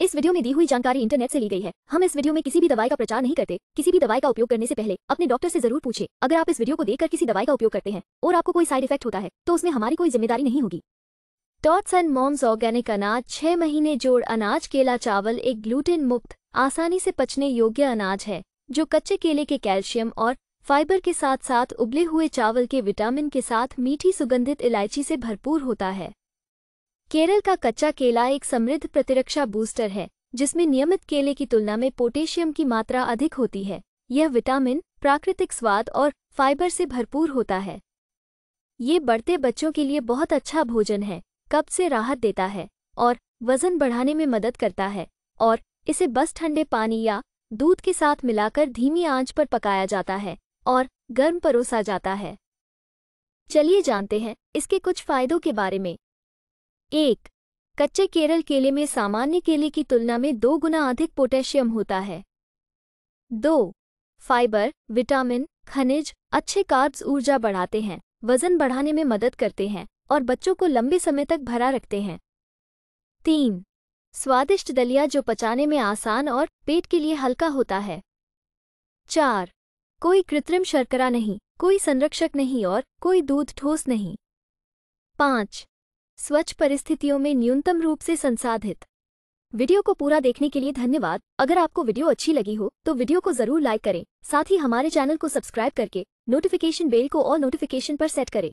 इस वीडियो में दी हुई जानकारी इंटरनेट से ली गई है हम इस वीडियो में किसी भी दवाई का प्रचार नहीं करते किसी भी दवाई का उपयोग करने से पहले अपने डॉक्टर से जरूर पूछे अगर आप इस वीडियो को देखकर किसी दवाई का उपयोग करते हैं और आपको कोई साइड इफेक्ट होता है तो उसमें हमारी कोई जिम्मेदारी नहीं होगी टॉट्स एंड मॉम्स ऑर्गेनिक अनाज छह महीने जोड़ अनाज केला चावल एक ग्लूटेन मुक्त आसानी से पचने योग्य अनाज है जो कच्चे केले के कैल्शियम और फाइबर के साथ साथ उबले हुए चावल के विटामिन के साथ मीठी सुगंधित इलायची से भरपूर होता है केरल का कच्चा केला एक समृद्ध प्रतिरक्षा बूस्टर है जिसमें नियमित केले की तुलना में पोटेशियम की मात्रा अधिक होती है यह विटामिन प्राकृतिक स्वाद और फाइबर से भरपूर होता है ये बढ़ते बच्चों के लिए बहुत अच्छा भोजन है कब से राहत देता है और वजन बढ़ाने में मदद करता है और इसे बस ठंडे पानी या दूध के साथ मिलाकर धीमी आंच पर पकाया जाता है और गर्म परोसा जाता है चलिए जानते हैं इसके कुछ फायदों के बारे में एक कच्चे केरल केले में सामान्य केले की तुलना में दो गुना अधिक पोटेशियम होता है दो फाइबर विटामिन खनिज अच्छे कार्ब्स ऊर्जा बढ़ाते हैं वजन बढ़ाने में मदद करते हैं और बच्चों को लंबे समय तक भरा रखते हैं तीन स्वादिष्ट दलिया जो पचाने में आसान और पेट के लिए हल्का होता है चार कोई कृत्रिम शर्करा नहीं कोई संरक्षक नहीं और कोई दूध ठोस नहीं पाँच स्वच्छ परिस्थितियों में न्यूनतम रूप से संसाधित वीडियो को पूरा देखने के लिए धन्यवाद अगर आपको वीडियो अच्छी लगी हो तो वीडियो को जरूर लाइक करें साथ ही हमारे चैनल को सब्सक्राइब करके नोटिफिकेशन बेल को और नोटिफिकेशन पर सेट करें